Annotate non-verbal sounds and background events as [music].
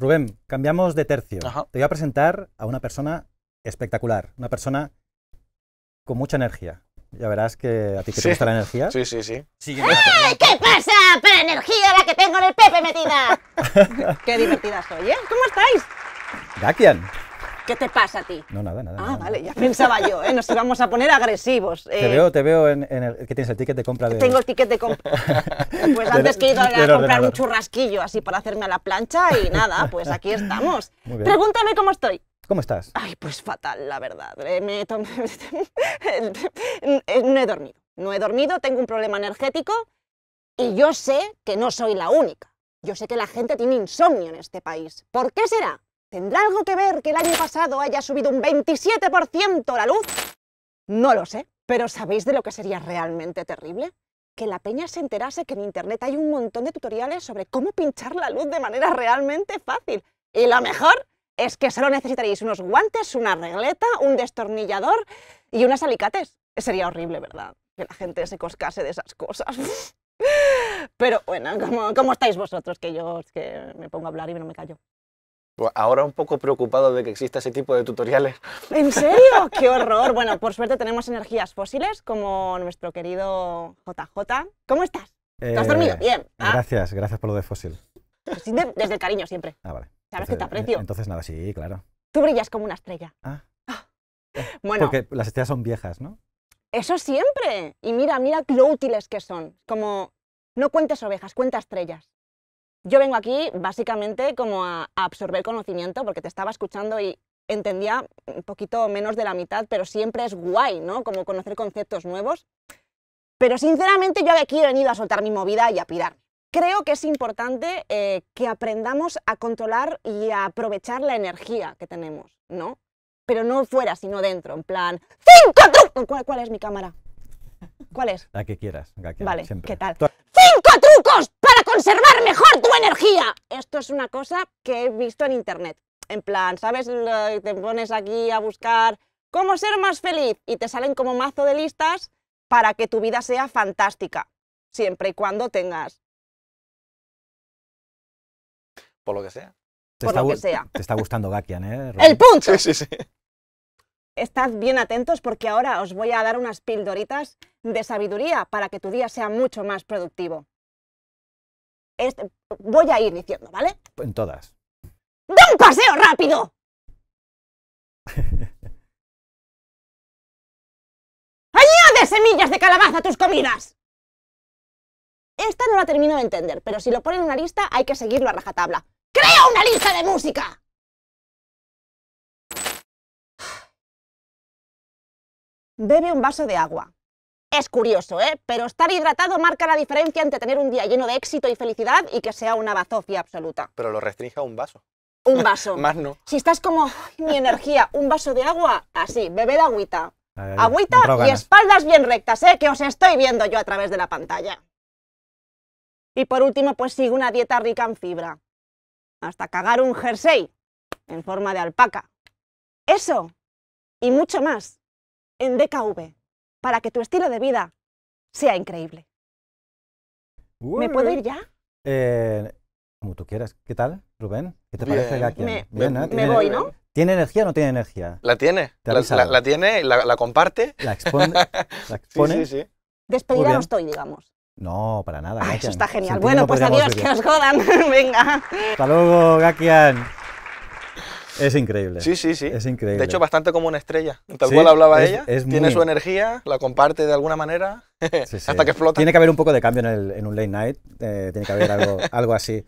Rubén, cambiamos de tercio. Te voy a presentar a una persona espectacular, una persona con mucha energía. Ya verás que a ti que te gusta la energía. Sí, sí, sí. [laughs] ¡Ay, qué pasa! ¡Para energía la que tengo en el Pepe metida! [laughs] ¡Qué divertida soy, ¿eh? ¿Cómo estáis? Dakian. ¿Qué te pasa a ti? No, nada, nada. Ah, vale, ya pensaba yo, ¿eh? nos íbamos a poner agresivos. Te eh. veo, te veo en, el, que tienes el ticket de compra de... Tengo el ticket de compra. [laughs] pues antes que ir a, comprar un churrasquillo así para hacerme a la plancha y nada, pues aquí estamos. Pregúntame cómo estoy. ¿Cómo estás? Ay, pues fatal, la verdad. Eh, me [laughs] no he dormido. No he dormido, tengo un problema energético y yo sé que no soy la única. Yo sé que la gente tiene insomnio en este país. ¿Por qué será? ¿Tendrá algo que ver que el año pasado haya subido un 27% la luz? No lo sé, pero ¿sabéis de lo que sería realmente terrible? Que la peña se enterase que en internet hay un montón de tutoriales sobre cómo pinchar la luz de manera realmente fácil. Y lo mejor es que solo necesitaréis unos guantes, una regleta, un destornillador y unas alicates. Sería horrible, ¿verdad? Que la gente se coscase de esas cosas. [laughs] Pero bueno, ¿cómo, estáis vosotros? Que yo que me pongo a hablar y no me callo. Pues ahora un poco preocupado de que exista ese tipo de tutoriales. ¿En serio? ¡Qué horror! Bueno, por suerte tenemos energías fósiles como nuestro querido JJ. ¿Cómo estás? ¿Te has eh, dormido? Bien. Ah. Gracias, gracias por lo de fósil. Pues desde el cariño siempre. Ah, vale. Sabes que te aprecio. Eh, entonces nada, sí, claro. Tú brillas como una estrella. Ah. ah. Bueno. Porque las estrellas son viejas, ¿no? Eso siempre. Y mira, mira lo útiles que son. Como no cuentes ovejas, cuenta estrellas. Yo vengo aquí básicamente como a, absorber conocimiento, porque te estaba escuchando y entendía un poquito menos de la mitad, pero siempre es guay, ¿no? Como conocer conceptos nuevos. Pero sinceramente yo aquí he venido a soltar mi movida y a pirar. Creo que es importante eh, que aprendamos a controlar y a aprovechar la energía que tenemos, ¿no? Pero no fuera, sino dentro, en plan... ¡Cinco ¿Cuál, ¿Cuál, es mi cámara? ¿Cuál es? La que quieras. vale, ¿qué tal? ¡Cinco trucos conservar mejor tu energía. Esto es una cosa que he visto en internet. En plan, ¿sabes? Te pones aquí a buscar cómo ser más feliz y te salen como mazo de listas para que tu vida sea fantástica, siempre y cuando tengas... Por lo que sea. Por lo que sea. Te está gustando Gakian, ¿eh? ¡El punto! Sí, sí, sí. Estad bien atentos porque ahora os voy a dar unas pildoritas de sabiduría para que tu día sea mucho más productivo. Este, voy a ir diciendo, ¿vale? En todas. ¡Da un paseo rápido! [laughs] ¡Añade semillas de calabaza a tus comidas! Esta no la termino de entender, pero si lo ponen en una lista hay que seguirlo a rajatabla. ¡Crea una lista de música! [sighs] Bebe un vaso de agua. Es curioso, ¿eh? Pero estar hidratado marca la diferencia entre tener un día lleno de éxito y felicidad y que sea una bazofia absoluta. Pero lo restringe a un vaso. Un vaso. [laughs] Más no. Si estás como, mi energía, un vaso de agua, así, de agüita. agüita y espaldas bien rectas, ¿eh? Que os estoy viendo yo a través de la pantalla. Y por último, pues sigue una dieta rica en fibra. Hasta cagar un jersey en forma de alpaca. Eso y mucho más en DKV para que tu estilo de vida sea increíble. ¿Me puedo ir ya? Eh, como tú quieras. ¿Qué tal, Rubén? ¿Qué te parece Gakian? Me, ¿eh? voy, ¿no? ¿Tiene energía o no tiene energía? La tiene. La, tiene, la, comparte. La expone. la [laughs] expone. Sí, sí, sí. Despedida no estoy, digamos. No, para nada. Ah, eso está genial. Bueno, pues adiós, que os jodan. [laughs] Venga. Hasta luego, Gakian. Es increíble. Sí, sí, sí. Es increíble. De hecho, bastante como una estrella. Tal cual hablaba ella. tiene su energía, la comparte de alguna manera [laughs] hasta que explota. Tiene que haber un poco de cambio en, un late night. Eh, tiene que haber algo, [laughs] algo así.